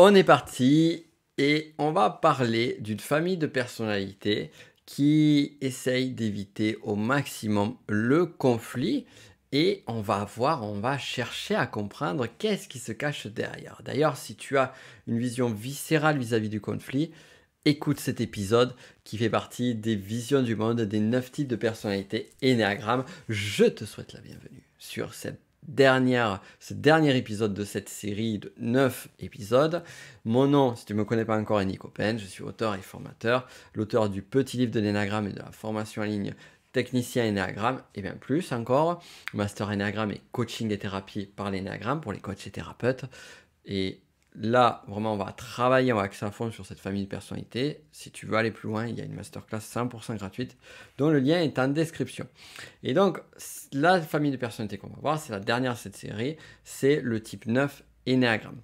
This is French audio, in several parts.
On est parti et on va parler d'une famille de personnalités qui essaye d'éviter au maximum le conflit et on va voir, on va chercher à comprendre qu'est-ce qui se cache derrière. D'ailleurs, si tu as une vision viscérale vis-à-vis du conflit, écoute cet épisode qui fait partie des visions du monde des neuf types de personnalités énéagrammes. Je te souhaite la bienvenue sur cette dernière, ce dernier épisode de cette série de 9 épisodes. Mon nom, si tu ne me connais pas encore, est Nico Pen, je suis auteur et formateur, l'auteur du petit livre de l'énagramme et de la formation en ligne technicien énagramme et bien plus encore, master énagramme et coaching et thérapie par l'énagramme pour les coachs et thérapeutes. Et là, vraiment, on va travailler, on va fond sur cette famille de personnalités. Si tu veux aller plus loin, il y a une masterclass 100% gratuite dont le lien est en description. Et donc, la famille de personnalités qu'on va voir, c'est la dernière de cette série, c'est le type 9 Enneagramme.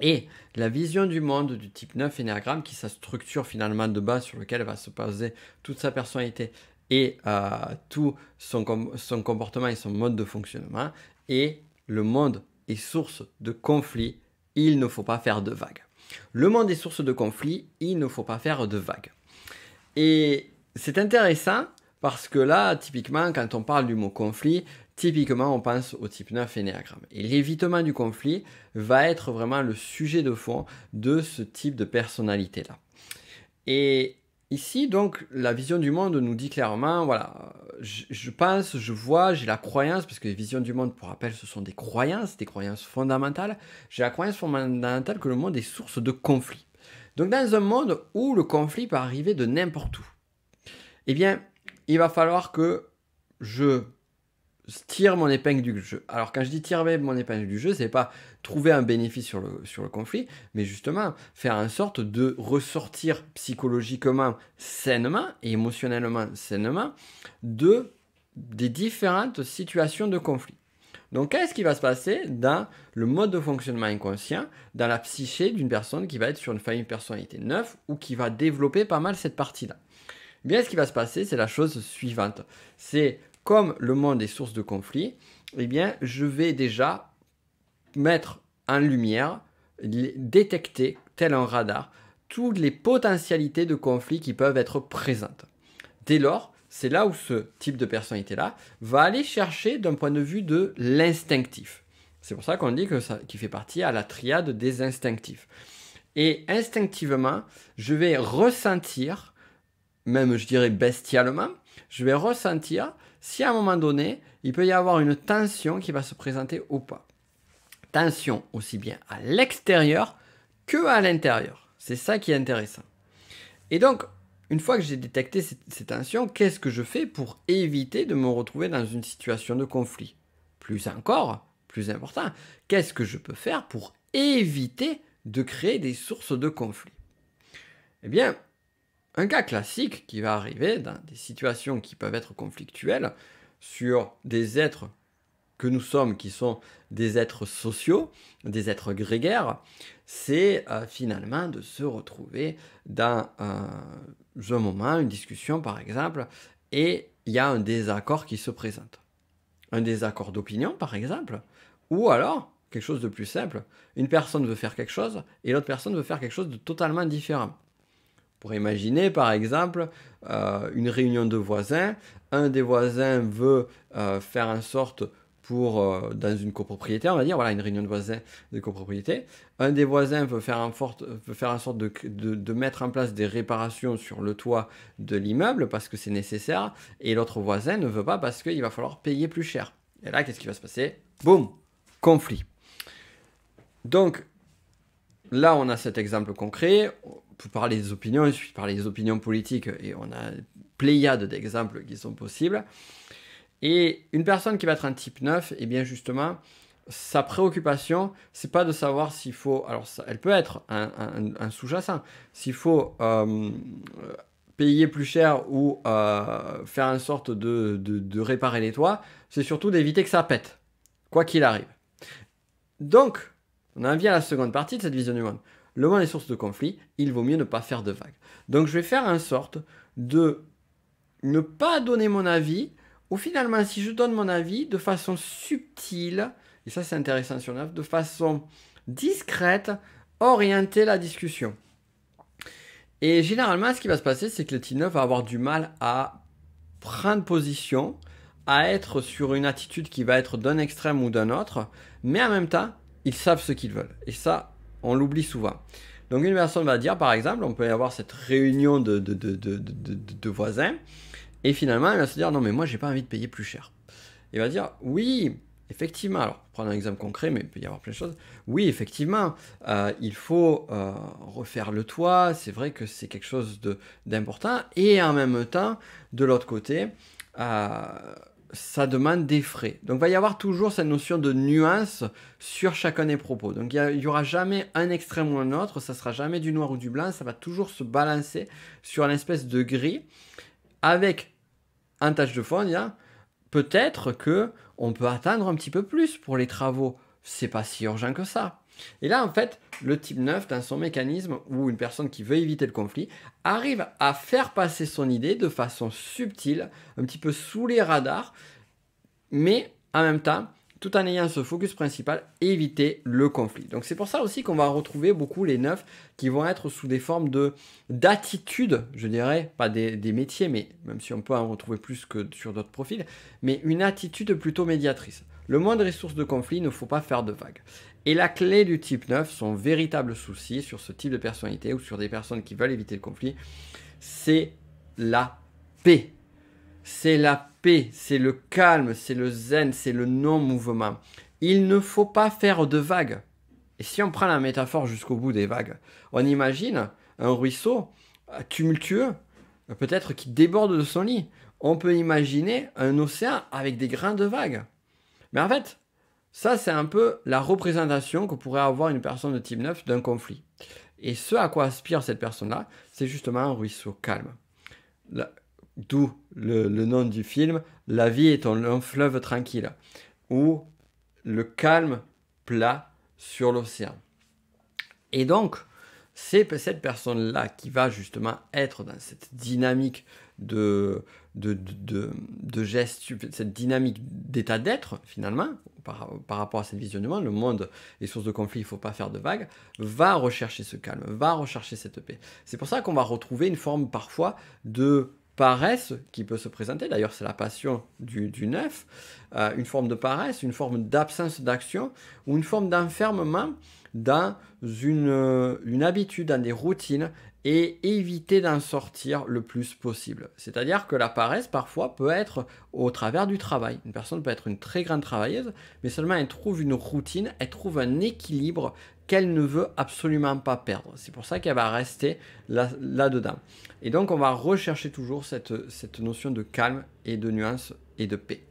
Et la vision du monde du type 9 Enneagramme, qui est sa structure finalement de base sur laquelle va se poser toute sa personnalité et euh, tout son, son comportement et son mode de fonctionnement, et le monde est source de conflits il ne faut pas faire de vagues. Le monde est source de conflits, il ne faut pas faire de vagues. Et c'est intéressant parce que là, typiquement, quand on parle du mot conflit, typiquement, on pense au type 9 énéagramme. Et l'évitement du conflit va être vraiment le sujet de fond de ce type de personnalité-là. Et Ici, donc, la vision du monde nous dit clairement, voilà, je, pense, je vois, j'ai la croyance, parce que les visions du monde, pour rappel, ce sont des croyances, des croyances fondamentales, j'ai la croyance fondamentale que le monde est source de conflits. Donc, dans un monde où le conflit peut arriver de n'importe où, eh bien, il va falloir que je tire mon épingle du jeu. Alors quand je dis tirer mon épingle du jeu, c'est pas trouver un bénéfice sur le, sur le conflit, mais justement faire en sorte de ressortir psychologiquement sainement et émotionnellement sainement de des différentes situations de conflit. Donc qu'est-ce qui va se passer dans le mode de fonctionnement inconscient, dans la psyché d'une personne qui va être sur une famille personnalité 9 ou qui va développer pas mal cette partie-là eh Bien, ce qui va se passer, c'est la chose suivante. C'est comme le monde est source de conflits, eh bien, je vais déjà mettre en lumière, détecter, tel un radar, toutes les potentialités de conflits qui peuvent être présentes. Dès lors, c'est là où ce type de personnalité-là va aller chercher d'un point de vue de l'instinctif. C'est pour ça qu'on dit que ça qui fait partie à la triade des instinctifs. Et instinctivement, je vais ressentir, même je dirais bestialement, je vais ressentir si à un moment donné, il peut y avoir une tension qui va se présenter ou pas. Tension aussi bien à l'extérieur que à l'intérieur. C'est ça qui est intéressant. Et donc, une fois que j'ai détecté ces, tensions, qu'est-ce que je fais pour éviter de me retrouver dans une situation de conflit Plus encore, plus important, qu'est-ce que je peux faire pour éviter de créer des sources de conflit Eh bien, un cas classique qui va arriver dans des situations qui peuvent être conflictuelles sur des êtres que nous sommes, qui sont des êtres sociaux, des êtres grégaires, c'est euh, finalement de se retrouver dans un moment, une discussion par exemple, et il y a un désaccord qui se présente. Un désaccord d'opinion par exemple, ou alors quelque chose de plus simple, une personne veut faire quelque chose et l'autre personne veut faire quelque chose de totalement différent. Pour imaginer, par exemple, euh, une réunion de voisins. Un des voisins veut euh, faire en sorte pour, euh, dans une copropriété, on va dire, voilà, une réunion de voisins de copropriété. Un des voisins veut faire en, forte, veut faire en sorte de, mettre en place des réparations sur le toit de l'immeuble parce que c'est nécessaire, et l'autre voisin ne veut pas parce qu'il va falloir payer plus cher. Et là, qu'est-ce qui va se passer Boum Conflit. Donc, là, on a cet exemple concret pour parler des opinions, il suffit de parler opinions politiques et on a pléiade d'exemples qui sont possibles. Et une personne qui va être un type 9, et eh bien justement, sa préoccupation, c'est pas de savoir s'il faut. Alors, elle peut être un, sous-jacent. S'il faut euh, payer plus cher ou euh, faire en sorte de réparer les toits, c'est surtout d'éviter que ça pète, quoi qu'il arrive. Donc, on en vient à la seconde partie de cette vision du monde. Le monde est source de conflit, il vaut mieux ne pas faire de vagues. Donc je vais faire en sorte de ne pas donner mon avis, ou finalement si je donne mon avis de façon subtile, et ça c'est intéressant sur neuf, de façon discrète, orienter la discussion. Et généralement ce qui va se passer c'est que le T9 va avoir du mal à prendre position, à être sur une attitude qui va être d'un extrême ou d'un autre, mais en même temps ils savent ce qu'ils veulent. Et ça, on l'oublie souvent. Donc une personne va dire, par exemple, on peut y avoir cette réunion de, de, voisins, et finalement, elle va se dire, non mais moi, j'ai pas envie de payer plus cher. Il va dire, oui, effectivement, alors pour prendre un exemple concret, mais il peut y avoir plein de choses, oui, effectivement, euh, il faut euh, refaire le toit, c'est vrai que c'est quelque chose d'important, et en même temps, de l'autre côté, euh, ça demande des frais. Donc il va y avoir toujours cette notion de nuance sur chacun des propos. Donc il n'y aura jamais un extrême ou un autre, ça sera jamais du noir ou du blanc, ça va toujours se balancer sur une espèce de gris avec un tâche de fond, peut-être que on peut attendre un petit peu plus pour les travaux. C'est pas si urgent que ça. Et là, en fait, le type 9, dans son mécanisme, ou une personne qui veut éviter le conflit, arrive à faire passer son idée de façon subtile, un petit peu sous les radars, mais en même temps, tout en ayant ce focus principal, éviter le conflit. Donc c'est pour ça aussi qu'on va retrouver beaucoup les neufs qui vont être sous des formes de d'attitude, je dirais, pas des, métiers, mais même si on peut en retrouver plus que sur d'autres profils, mais une attitude plutôt médiatrice. Le moindre de ressources de conflit, il ne faut pas faire de vagues. Et la clé du type 9, son véritable souci sur ce type de personnalité ou sur des personnes qui veulent éviter le conflit, c'est la paix. C'est la paix, c'est le calme, c'est le zen, c'est le non-mouvement. Il ne faut pas faire de vagues. Et si on prend la métaphore jusqu'au bout des vagues, on imagine un ruisseau tumultueux, peut-être qui déborde de son lit. On peut imaginer un océan avec des grains de vagues. Mais en fait, ça, c'est un peu la représentation que pourrait avoir une personne de type 9 d'un conflit. Et ce à quoi aspire cette personne-là, c'est justement un ruisseau calme. D'où le, nom du film, La vie est un fleuve tranquille, ou le calme plat sur l'océan. Et donc, c'est cette personne-là qui va justement être dans cette dynamique de, de, de, gestes, cette dynamique d'état d'être, finalement, par, rapport à cette vision du monde, le monde est source de conflit, il ne faut pas faire de vagues, va rechercher ce calme, va rechercher cette paix. C'est pour ça qu'on va retrouver une forme parfois de paresse qui peut se présenter, d'ailleurs c'est la passion du, neuf, euh, une forme de paresse, une forme d'absence d'action ou une forme d'enfermement dans une, une habitude, dans des routines et éviter d'en sortir le plus possible. C'est-à-dire que la paresse, parfois, peut être au travers du travail. Une personne peut être une très grande travailleuse, mais seulement elle trouve une routine, elle trouve un équilibre qu'elle ne veut absolument pas perdre. C'est pour ça qu'elle va rester là-dedans. et donc, on va rechercher toujours cette, cette notion de calme et de nuance et de paix.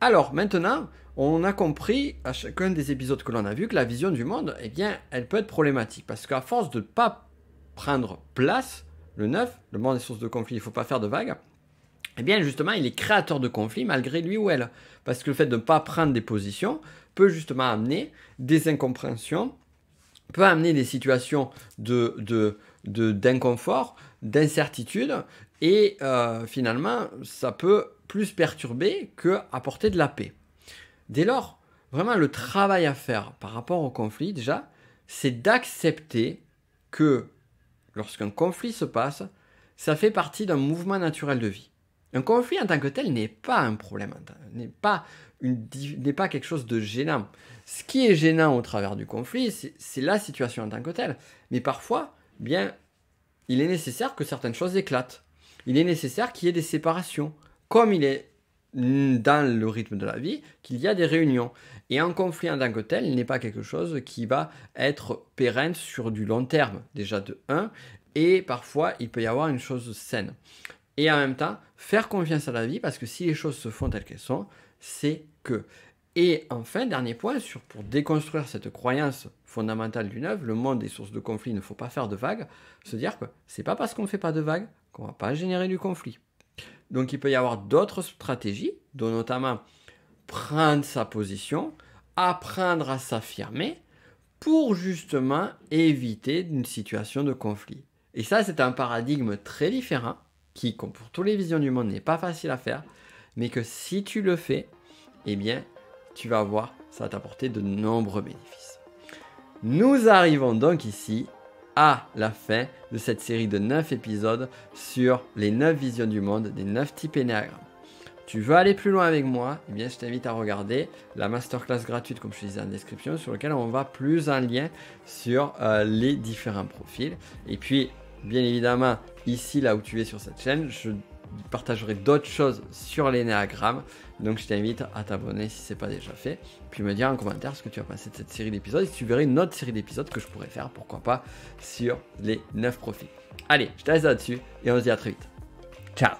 Alors, maintenant, on a compris à chacun des épisodes que l'on a vu que la vision du monde, eh bien, elle peut être problématique. Parce qu'à force de ne pas prendre place, le 9, le monde est source de conflit, il ne faut pas faire de vagues, eh bien justement, il est créateur de conflits malgré lui ou elle. Parce que le fait de ne pas prendre des positions peut justement amener des incompréhensions, peut amener des situations de, d'inconfort, de, d'inconfort d'incertitude, et euh, finalement, ça peut plus perturber que apporter de la paix. Dès lors, vraiment le travail à faire par rapport au conflit, déjà, c'est d'accepter que lorsqu'un conflit se passe, ça fait partie d'un mouvement naturel de vie. Un conflit en tant que tel n'est pas un problème, n'est pas, une, pas quelque chose de gênant. Ce qui est gênant au travers du conflit, c'est, la situation en tant que telle. Mais parfois, bien, il est nécessaire que certaines choses éclatent. Il est nécessaire qu'il y ait des séparations. Comme il est dans le rythme de la vie qu'il y a des réunions. Et un conflit en tant que tel n'est pas quelque chose qui va être pérenne sur du long terme, déjà de 1, et parfois il peut y avoir une chose saine. Et en même temps, faire confiance à la vie, parce que si les choses se font telles qu'elles sont, c'est que. Et enfin, dernier point, sur, pour déconstruire cette croyance fondamentale du neuf, le monde est source de conflit, il ne faut pas faire de vagues, se dire que c'est pas parce qu'on ne fait pas de vagues qu'on ne va pas générer du conflit. Donc il peut y avoir d'autres stratégies, dont notamment prendre sa position, apprendre à s'affirmer, pour justement éviter une situation de conflit. Et ça, c'est un paradigme très différent, qui, comme pour toutes les visions du monde, n'est pas facile à faire, mais que si tu le fais, eh bien, tu vas voir, ça va t'apporter de nombreux bénéfices. Nous arrivons donc ici à la fin de cette série de 9 épisodes sur les 9 visions du monde des 9 types énéagrammes. Tu veux aller plus loin avec moi Eh bien, je t'invite à regarder la masterclass gratuite, comme je te disais en description, sur laquelle on va plus un lien sur euh, les différents profils. Et puis, bien évidemment, ici, là où tu es sur cette chaîne, je partagerai d'autres choses sur l'énéagramme. Donc je t'invite à t'abonner si ce n'est pas déjà fait, puis me dire en commentaire ce que tu as pensé de cette série d'épisodes, et si tu verrais une autre série d'épisodes que je pourrais faire, pourquoi pas, sur les 9 profils. Allez, je te laisse là-dessus, et on se dit à très vite. Ciao